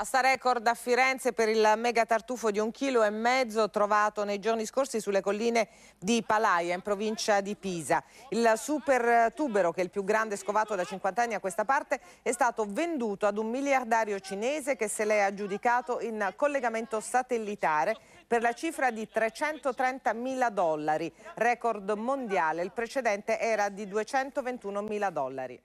Asta record a Firenze per il mega tartufo di un chilo e mezzo trovato nei giorni scorsi sulle colline di Palaia in provincia di Pisa. Il super tubero, che è il più grande scovato da 50 anni a questa parte, è stato venduto ad un miliardario cinese che se l'è aggiudicato in collegamento satellitare per la cifra di 330 mila dollari, record mondiale, il precedente era di 221 mila dollari.